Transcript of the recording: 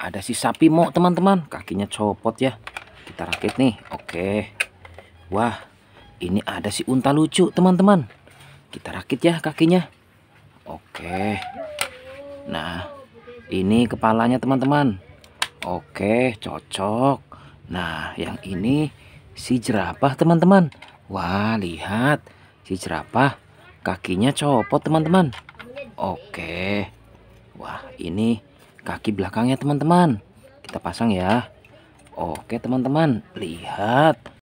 ada si sapi mau teman-teman kakinya copot ya kita rakit nih oke wah ini ada si unta lucu teman-teman kita rakit ya kakinya oke nah ini kepalanya teman-teman oke cocok nah yang ini si jerapah teman-teman wah lihat si jerapah kakinya copot teman-teman oke wah ini kaki belakangnya teman-teman kita pasang ya oke teman-teman lihat